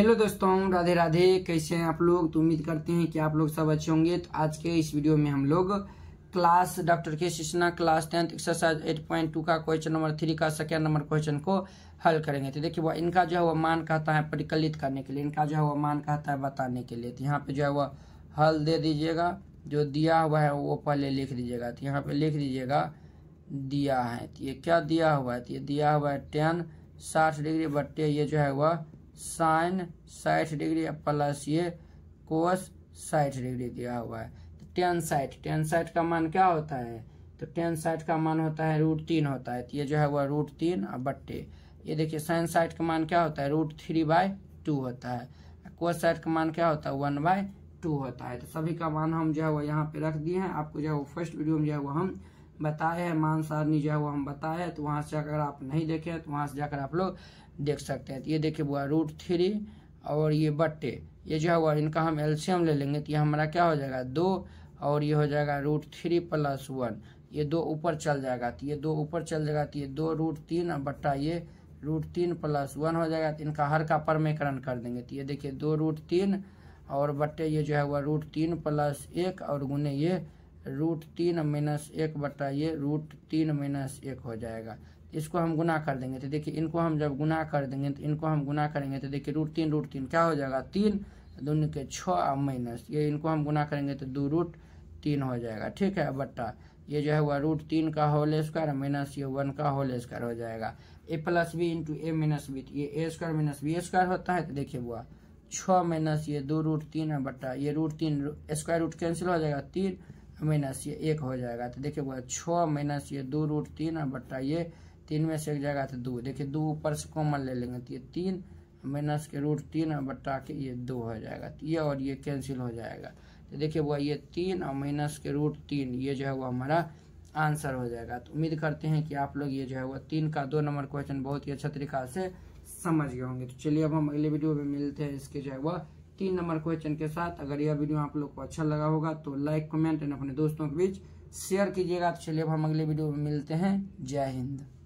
hello दोस्तों राधे राधे कैसे हैं आप लोग तो उम्मीद करते हैं कि आप लोग सब अच्छे होंगे तो आज के इस वीडियो में हम लोग क्लास डॉक्टर के शिशना class tenth exercise eight point two का क्वेश्चन नंबर थ्री का सेकेंड नंबर क्वेश्चन को हल करेंगे तो देखिए वह इनका जो है वह मान कहता है परिकलित करने के लिए इनका जो है वह मान कहता है बताने के लिए तो यहाँ पे जो है वह हल दे दीजिएगा जो दिया हुआ है वो पहले लिख दीजिएगा तो यहाँ पे लिख दीजिएगा दिया है तो ये क्या दिया हुआ है तो ये दिया हुआ है टेन साठ डिग्री बट्टे ये जो है वह साइन साठ डिग्री प्लस ये कोस साठ डिग्री दिया हुआ है तो टेन साइट टेन साइट का मान क्या होता है तो टेन साइट का मान होता है रूट तीन होता है तो ये जो है वह रूट तीन और बट्टे ये देखिए साइन साइट का मान क्या होता है रूट थ्री बाय टू होता है कोस साइट का मान क्या होता है वन बाय टू होता है तो सभी का मान हम जो है वो यहाँ पे रख दिए हैं आपको जो है वो फर्स्ट वीडियो में जो है वो हम बताया है मान सारणी जो है वो हम हैं तो वहाँ से अगर आप नहीं देखें तो वहाँ से जाकर आप लोग देख सकते हैं तो ये देखिए बुआ रूट थ्री और ये बट्टे ये जो है वो इनका हम एल्शियम ले लेंगे तो ये हमारा क्या हो जाएगा दो और ये हो जाएगा रूट थ्री प्लस वन ये दो ऊपर चल जाएगा तो ये दो ऊपर चल जाएगा तो ये दो रूट तीन बट्टा ये रूट तीन प्लस वन हो जाएगा तो इनका हर का परमेकरण कर देंगे तो ये देखिए दो रूट तीन और बट्टे ये जो है वो रूट तीन प्लस एक और गुने ये रूट तीन माइनस एक बटा ये रूट तीन माइनस एक हो जाएगा इसको हम गुना कर देंगे तो देखिए इनको हम जब गुना कर देंगे तो इनको हम गुना करेंगे तो देखिए रूट तीन रूट तीन क्या हो जाएगा तीन दोनों के छः माइनस ये इनको हम गुना करेंगे तो दो रूट तीन हो जाएगा ठीक है बट्टा ये जो है वह रूट तीन का होल स्क्वायर माइनस ये वन का होल स्क्वायर हो जाएगा A plus B into A minus B ये A square minus B square होता है तो देखिए बुआ छः माइनस ये दो रूट तीन है बट्टा ये रूट तीन स्क्वायर रूट कैंसिल हो जाएगा तीन माइनस ये एक हो जाएगा तो देखिए बोला छः माइनस ये दो रूट तीन और बट्टा ये तीन में से एक जाएगा तो दो देखिए दो ऊपर से कॉमन ले लेंगे तो ये तीन माइनस के रूट तीन और बट्टा के ये दो हो जाएगा तो ये और ये कैंसिल हो जाएगा तो देखिए बोला ये तीन और माइनस के रूट तीन ये जो है वो हमारा आंसर हो जाएगा तो उम्मीद करते हैं कि आप लोग ये जो है वो तीन का दो नंबर क्वेश्चन बहुत ही अच्छा तरीका से समझ गए होंगे तो चलिए अब हम अगले वीडियो में मिलते हैं इसके जो है वह तीन नंबर क्वेश्चन के साथ अगर यह वीडियो आप लोग को अच्छा लगा होगा तो लाइक कमेंट एंड अपने दोस्तों के बीच शेयर कीजिएगा तो चलिए हम अगले वीडियो में मिलते हैं जय हिंद